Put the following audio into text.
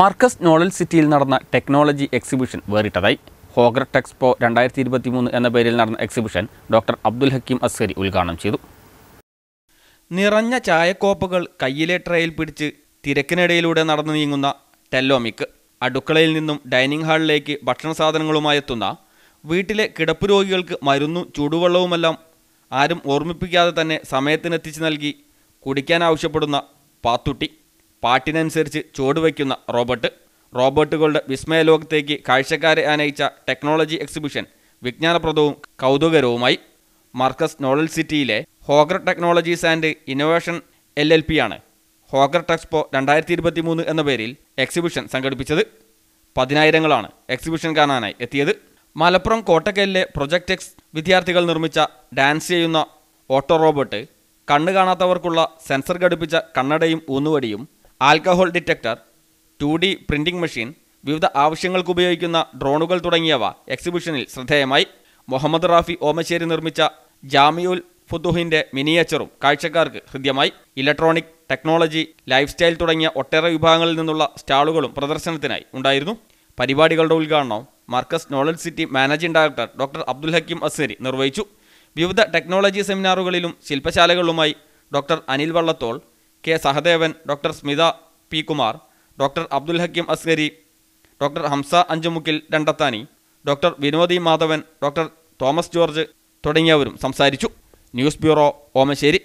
Marcus നോളൽ സിറ്റിയിൽ നടന്ന technology exhibition വേറിട്ടതായി ഹോഗർ ടെക്സ്പോ രണ്ടായിരത്തി ഇരുപത്തി മൂന്ന് എന്ന പേരിൽ നടന്ന എക്സിബിഷൻ ഡോക്ടർ അബ്ദുൽ ഹക്കീം അസ്കരി ഉദ്ഘാടനം ചെയ്തു നിറഞ്ഞ ചായക്കോപ്പുകൾ കയ്യിലെ ട്രയിൽ പിടിച്ച് തിരക്കിനിടയിലൂടെ നടന്നു നീങ്ങുന്ന ടെല്ലോമിക്ക് അടുക്കളയിൽ നിന്നും ഡൈനിങ് ഹാളിലേക്ക് ഭക്ഷണ സാധനങ്ങളുമായി എത്തുന്ന വീട്ടിലെ കിടപ്പ് രോഗികൾക്ക് മരുന്നും ചൂടുവെള്ളവുമെല്ലാം ആരും ഓർമ്മിപ്പിക്കാതെ തന്നെ സമയത്തിനെത്തിച്ച് നൽകി കുടിക്കാൻ ആവശ്യപ്പെടുന്ന പാത്തുട്ടി പാട്ടിനനുസരിച്ച് ചുവടുവയ്ക്കുന്ന റോബോട്ട് റോബോട്ടുകളുടെ ലോകത്തേക്ക് കാഴ്ചക്കാരെ ആനയിച്ച ടെക്നോളജി എക്സിബിഷൻ വിജ്ഞാനപ്രദവും കൗതുകരവുമായി മർക്കസ് നോളൽ സിറ്റിയിലെ Hogar technologies and innovation L L P ആണ് ഹോഗർ ടെക്സ്പോ രണ്ടായിരത്തി ഇരുപത്തി മൂന്ന് എന്ന പേരിൽ എക്സിബിഷൻ സംഘടിപ്പിച്ചത് പതിനായിരങ്ങളാണ് എക്സിബിഷൻ കാണാനായി എത്തിയത് മലപ്പുറം കോട്ടക്കലിലെ പ്രൊജക്ട് എക്സ് വിദ്യാർത്ഥികൾ നിർമ്മിച്ച ഡാൻസ് ചെയ്യുന്ന ഓട്ടോ റോബോട്ട് കണ്ണു കാണാത്തവർക്കുള്ള സെൻസർ ഘടിപ്പിച്ച കണ്ണടയും ഊന്നുവടിയും alcohol detector two D printing machine വിവിധ ആവശ്യങ്ങൾക്ക് ഉപയോഗിക്കുന്ന ഡ്രോണുകൾ തുടങ്ങിയവ എക്സിബിഷനിൽ ശ്രദ്ധേയമായി മുഹമ്മദ് റാഫി ഓമശ്ശേരി നിർമ്മിച്ച ജാമിയുൽ ഫുദുഹിന്റെ മിനിയേച്ചറും കാഴ്ചക്കാർക്ക് ഹൃദ്യമായി ഇലക്ട്രോണിക് ടെക്നോളജി ലൈഫ് സ്റ്റൈൽ തുടങ്ങിയ ഒട്ടേറെ വിഭാഗങ്ങളിൽ നിന്നുള്ള സ്റ്റാളുകളും പ്രദർശനത്തിനായി ഉണ്ടായിരുന്നു പരിപാടികളുടെ ഉദ്ഘാടനം Markaz knowledge city managing director doctor Abdul Hakeem Azhari നിർവഹിച്ചു വിവിധ ടെക്നോളജി സെമിനാറുകളിലും ശില്പശാലകളിലുമായി doctor Anil Vallathol K Sahadevan doctor Smitha P Kumar doctor Abdul Hakeem Azhari doctor Hamza Anchumukkil Randathani doctor Vinodi Madhavan doctor Thomas George തുടങ്ങിയവരും സംസാരിച്ചു ന്യൂസ് ബ്യൂറോ ഓമശ്ശേരി